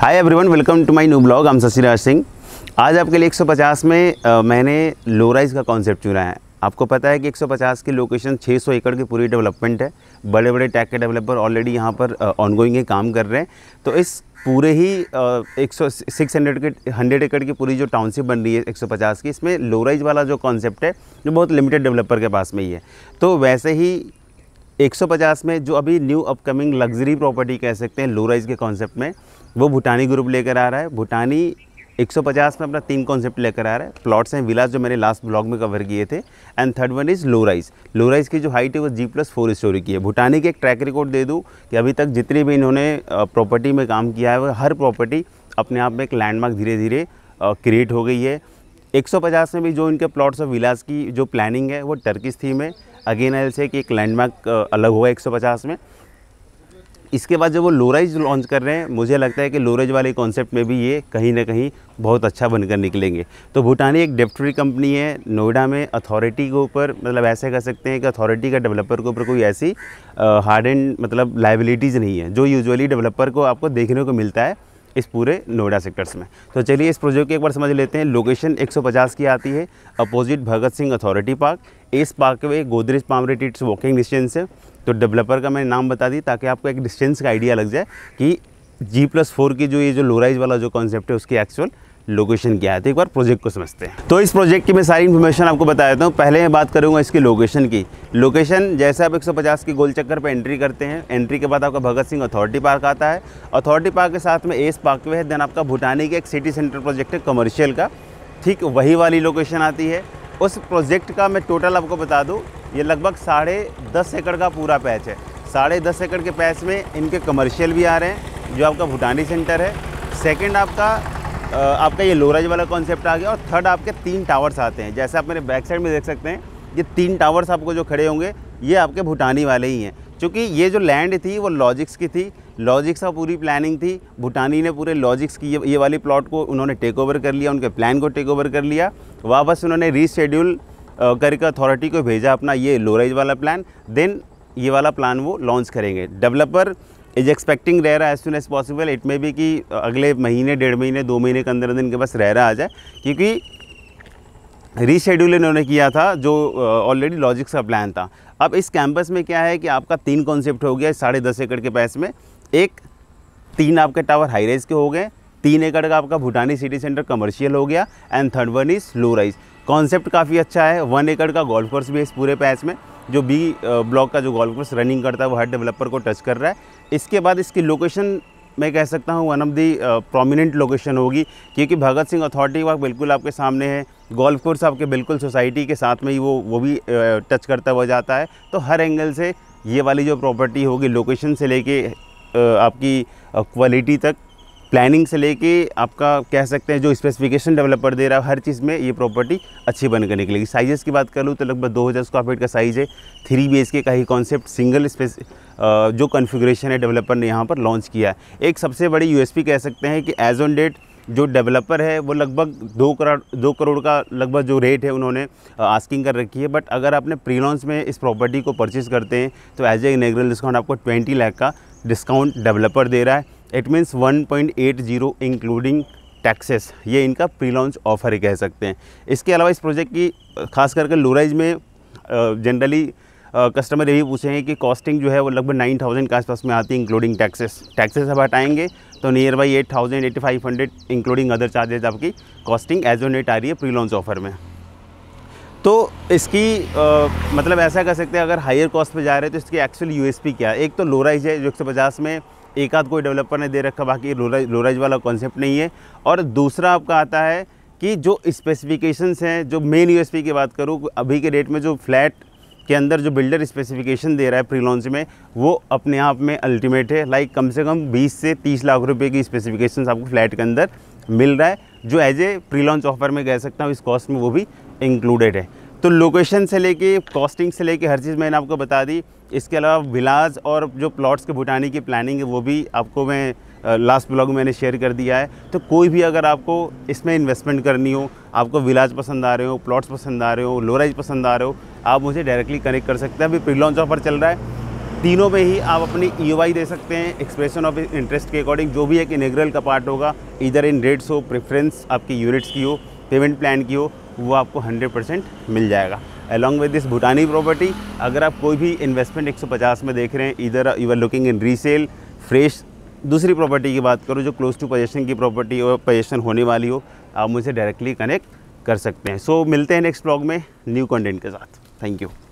hi everyone welcome to my new blog I'm Shashiraj Singh आज आपके लिए 150 में आ, मैंने लोराइज का कॉन्सेप्ट चुना है आपको पता है कि 150 की लोकेशन 600 एकड़ की पूरी डेवलपमेंट है बड़े बड़े टैक के डेवलपर ऑलरेडी यहाँ पर ऑनगोइंग काम कर रहे हैं तो इस पूरे ही एक सौ सिक्स हंड्रेड के हंड्रेड एकड़ की पूरी जो टाउनशिप बन रही है 150 की इसमें लोराइज वाला जो कॉन्सेप्ट है जो बहुत लिमिटेड डेवलपर के पास में ही है तो वैसे ही 150 में जो अभी न्यू अपकमिंग लग्जरी प्रॉपर्टी कह सकते हैं लोराइज के कॉन्सेप्ट में वो भूटानी ग्रुप लेकर आ रहा है भूटानी 150 में अपना तीन कॉन्सेप्ट लेकर आ रहा है प्लॉट्स हैं विलास जो मैंने लास्ट ब्लॉग में कवर किए थे and third one is low rise low की जो हाइट है वो जी प्लस फोर स्टोरी की है भूटानी की एक ट्रैक रिकॉर्ड दे दूँ कि अभी तक जितनी भी इन्होंने प्रॉपर्टी में काम किया है वो हर प्रॉपर्टी अपने आप में एक लैंडमार्क धीरे धीरे क्रिएट हो गई है 150 में भी जो इनके प्लॉट्स ऑफ विलास की जो प्लानिंग है वो टर्किस थीम है अगेन एल से कि एक लैंडमार्क अलग हुआ 150 में इसके बाद जब वो लोराइज लॉन्च कर रहे हैं मुझे लगता है कि लोराइज वाले कॉन्सेप्ट में भी ये कहीं ना कहीं बहुत अच्छा बनकर निकलेंगे तो भूटानी एक डेप्टी कंपनी है नोएडा में अथॉरिटी के ऊपर मतलब ऐसे कह सकते हैं कि अथॉरिटी का डेवलपर के ऊपर कोई ऐसी हार्ड एंड मतलब लाइबिलिटीज़ नहीं है जो यूजुअली डेवलपर को आपको देखने को मिलता है इस पूरे नोएडा सेक्टर्स में तो चलिए इस प्रोजेक्ट की एक बार समझ लेते हैं लोकेशन 150 की आती है opposite Bhagat Singh authority park इस पार्क में Godrej palm retreat it's walking distance है तो डेवलपर का मैंने नाम बता दी ताकि आपको एक डिस्टेंस का आइडिया लग जाए कि जी प्लस फोर की जो ये जो लोराइज वाला जो कॉन्सेप्ट है उसकी एक्चुअल लोकेशन क्या है तो एक बार प्रोजेक्ट को समझते हैं तो इस प्रोजेक्ट की मैं सारी इन्फॉर्मेशन आपको बता देता हूँ पहले मैं बात करूँगा इसकी लोकेशन की लोकेशन जैसे आप 150 के गोल चक्कर पर एंट्री करते हैं एंट्री के बाद आपका भगत सिंह अथॉरिटी पार्क आता है अथॉरिटी पार्क के साथ में एस पार्कवे है देन आपका भूटानी का एक सिटी सेंटर प्रोजेक्ट है कमर्शियल का ठीक वही वाली लोकेशन आती है उस प्रोजेक्ट का मैं टोटल आपको बता दूँ ये लगभग साढ़े दस एकड़ का पूरा पैच है साढ़े दस एकड़ के पैच में इनके कमर्शियल भी आ रहे हैं जो आपका भूटानी सेंटर है सेकंड आपका आपका ये लोराज वाला कॉन्सेप्ट आ गया और थर्ड आपके तीन टावर्स आते हैं जैसे आप मेरे बैक साइड में देख सकते हैं ये तीन टावर्स आपको जो खड़े होंगे ये आपके भूटानी वाले ही हैं क्योंकि ये जो लैंड थी वो लॉजिक्स की थी लॉजिक्स का पूरी प्लानिंग थी भूटानी ने पूरे लॉजिक्स की ये, वाली प्लॉट को उन्होंने टेक ओवर कर लिया उनके प्लान को टेक ओवर कर लिया वापस उन्होंने रीशेड्यूल करके अथॉरिटी को भेजा अपना ये लोराइज वाला प्लान देन ये वाला प्लान वो लॉन्च करेंगे डेवलपर इज एक्सपेक्टिंग है as soon as possible it may भी कि अगले महीने डेढ़ महीने दो महीने के अंदर अंदर इनके पास रहा आ जाए क्योंकि रीशेड्यूल इन्होंने किया था जो ऑलरेडी लॉजिक्स का प्लान था अब इस कैंपस में क्या है कि आपका तीन कॉन्सेप्ट हो गया साढ़े दस एकड़ के पैस में एक तीन आपके टावर हाई राइज के हो गए तीन एकड़ का आपका भूटानी सिटी सेंटर कमर्शियल हो गया and third one is low rise concept काफ़ी अच्छा है वन एकड़ का गोल्फ कोर्स भी इस पूरे पैस में जो बी ब्लॉक का जो गोल्फ कोर्स रनिंग करता है वो हर डेवलपर को टच कर रहा है इसके बाद इसकी लोकेशन मैं कह सकता हूँ one of the prominent location होगी क्योंकि भगत सिंह अथॉरिटी वर्क बिल्कुल आपके सामने है गोल्फ कोर्स आपके बिल्कुल सोसाइटी के साथ में ही वो वो भी टच uh, करता हुआ जाता है तो हर एंगल से ये वाली जो प्रॉपर्टी होगी लोकेशन से लेके uh, आपकी क्वालिटी uh, तक प्लानिंग से लेके आपका कह सकते हैं जो स्पेसिफिकेशन डेवलपर दे रहा है हर चीज़ में ये प्रॉपर्टी अच्छी बनकर निकलेगी साइजेस की बात कर लूँ तो लगभग 2000 स्क्वायर फीट का साइज़ है थ्री बी के का ही कॉन्सेप्ट सिंगल स्पेस जो कन्फिग्रेशन है डेवलपर ने यहाँ पर लॉन्च किया है एक सबसे बड़ी यू कह सकते हैं कि एज ऑन डेट जो डेवलपर है वो लगभग दो करोड़ दो करोड़ का लगभग जो रेट है उन्होंने आस्किंग कर रखी है बट अगर आपने प्री लॉन्च में इस प्रॉपर्टी को परचेज़ करते हैं तो एज ए नेगरल डिस्काउंट आपको ट्वेंटी लाख का डिस्काउंट डेवलपर दे रहा है इट मीन्स 1.80 इंक्लूडिंग टैक्सेस ये इनका प्री लॉन्च ऑफर ही कह सकते हैं इसके अलावा इस प्रोजेक्ट की खास करके लोराइज में जनरली कस्टमर यही पूछे हैं कि कॉस्टिंग जो है वो लगभग नाइन थाउजेंड के आसपास में आती है इंक्लूडिंग टैक्सेस टैक्सेस अब हटाएंगे तो nearby eight thousand eighty five hundred including other charges आपकी कॉस्टिंग एज ऑन एट आ रही है प्री लॉन्च ऑफर में तो इसकी आ, मतलब ऐसा कह सकते हैं अगर हायर कॉस्ट पर जा रहे हैं तो इसकी एक्चुअल यू क्या है एक तो लोराइज है जो एक में एक आध कोई डेवलपर ने दे रखा बाकी लोराइज लोरेज वाला कॉन्सेप्ट नहीं है और दूसरा आपका आता है कि जो स्पेसिफिकेशंस हैं जो मेन यूएसपी की बात करूँ अभी के डेट में जो फ्लैट के अंदर जो बिल्डर स्पेसिफिकेशन दे रहा है प्री लॉन्च में वो अपने आप में अल्टीमेट है लाइक कम से कम 20 से 30 लाख रुपए की स्पेसिफिकेशन आपको फ्लैट के अंदर मिल रहा है जो as a pre launch offer में कह सकता हूँ इस कॉस्ट में वो भी इंक्लूडेड है तो लोकेशन से लेके कॉस्टिंग से लेके हर चीज़ मैंने आपको बता दी इसके अलावा विलाज और जो प्लॉट्स के भुटानी की प्लानिंग है वो भी आपको मैं लास्ट ब्लॉग में मैंने शेयर कर दिया है तो कोई भी अगर आपको इसमें इन्वेस्टमेंट करनी हो आपको विलाज पसंद आ रहे हो प्लॉट्स पसंद आ रहे हो लोराइज पसंद आ रहे हो आप मुझे डायरेक्टली कनेक्ट कर सकते हैं अभी प्री लॉन्च ऑफर चल रहा है तीनों में ही आप अपनी ई e दे सकते हैं एक्सप्रेशन ऑफ इंटरेस्ट के अकॉर्डिंग जो भी एक इनेग्रल का पार्ट होगा इधर इन रेट्स हो प्रेफरेंस आपकी यूनिट्स की हो पेमेंट प्लान की हो वो आपको 100 परसेंट मिल जाएगा along with this Bhutani property अगर आप कोई भी इन्वेस्टमेंट 150 में देख रहे हैं इधर you are looking in resale fresh दूसरी प्रॉपर्टी की बात करो जो क्लोज टू पोजेशन की प्रॉपर्टी और पोजेशन होने वाली हो आप मुझे डायरेक्टली कनेक्ट कर सकते हैं सो so, मिलते हैं नेक्स्ट ब्लॉग में न्यू कंटेंट के साथ थैंक यू